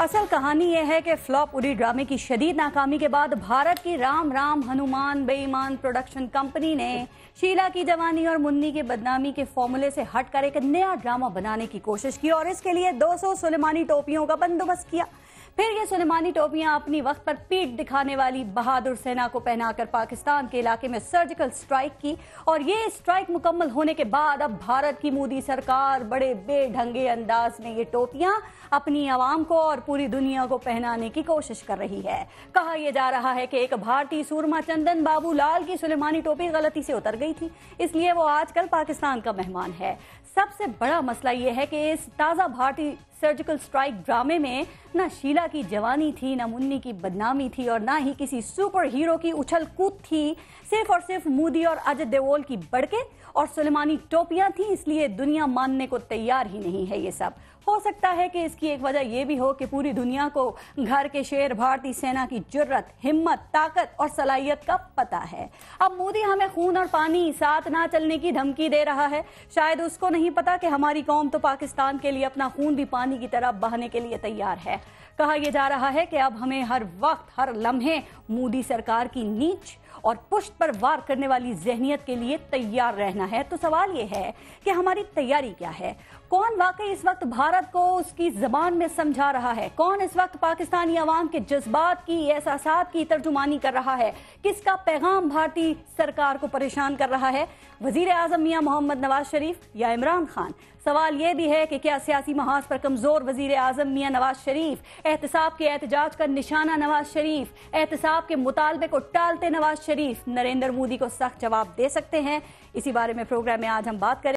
असल कहानी यह है कि फ्लॉप उड़ी ड्रामे की शदीद नाकामी के बाद भारत की राम राम हनुमान बेईमान प्रोडक्शन कंपनी ने शीला की जवानी और मुन्नी के बदनामी के फॉर्मूले से हटकर एक नया ड्रामा बनाने की कोशिश की और इसके लिए 200 सुलेमानी टोपियों का बंदोबस्त किया फिर ये सुलेमानी टोपियां अपनी वक्त पर पीठ दिखाने वाली बहादुर सेना को पहनाकर पाकिस्तान के इलाके में सर्जिकल स्ट्राइक की और ये स्ट्राइक मुकम्मल होने के बाद अब भारत की मोदी सरकार बड़े बेढंगे अंदाज में ये टोपियां अपनी आवाम को और पूरी दुनिया को पहनाने की कोशिश कर रही है कहा यह जा रहा है कि एक भारतीय सूरमा चंदन बाबू लाल की सुलेमानी टोपी गलती से उतर गई थी इसलिए वो आजकल पाकिस्तान का मेहमान है सबसे बड़ा मसला यह है कि इस ताजा भारतीय सर्जिकल स्ट्राइक ड्रामे में ना शीला की जवानी थी ना मुन्नी की बदनामी थी और ना ही किसी सुपर हीरो की उछल कूद थी सिर्फ और सिर्फ मोदी और अजय देवोल की बड़के और सुलेमानी टोपियां थी इसलिए दुनिया मानने को तैयार ही नहीं है ये सब हो सकता है कि इसकी एक वजह यह भी हो कि पूरी दुनिया को घर के शेर भारतीय सेना की जरूरत हिम्मत ताकत और सलाहियत का पता है अब मोदी हमें खून और पानी साथ ना चलने की धमकी दे रहा है शायद उसको नहीं पता कि हमारी कौम तो पाकिस्तान के लिए अपना खून भी पानी की तरह बहाने के लिए तैयार है कहा यह जा रहा है कि अब हमें हर वक्त हर लम्हे मोदी सरकार की नीच और पुष्ट पर वार करने वाली जहनीत के लिए तैयार रहना है तो सवाल यह है कि हमारी तैयारी क्या है कौन वाकई इस वक्त भारत को उसकी जबान में समझा रहा है कौन इस वक्त पाकिस्तानी अवाम के जज्बात की एहसास की तर्जुमानी कर रहा है किसका पैगाम भारतीय सरकार को परेशान कर रहा है वजीर आजम मियाँ मोहम्मद नवाज शरीफ या इमरान खान सवाल यह भी है कि क्या सियासी महाज पर कमजोर वजीर आजम मियाँ नवाज शरीफ एहतसाब के एहतजाज का निशाना नवाज शरीफ एहतसाब के मुतालबे को टालते नवाज शरीफ नरेंद्र मोदी को सख्त जवाब दे सकते हैं इसी बारे में प्रोग्राम में आज हम बात करें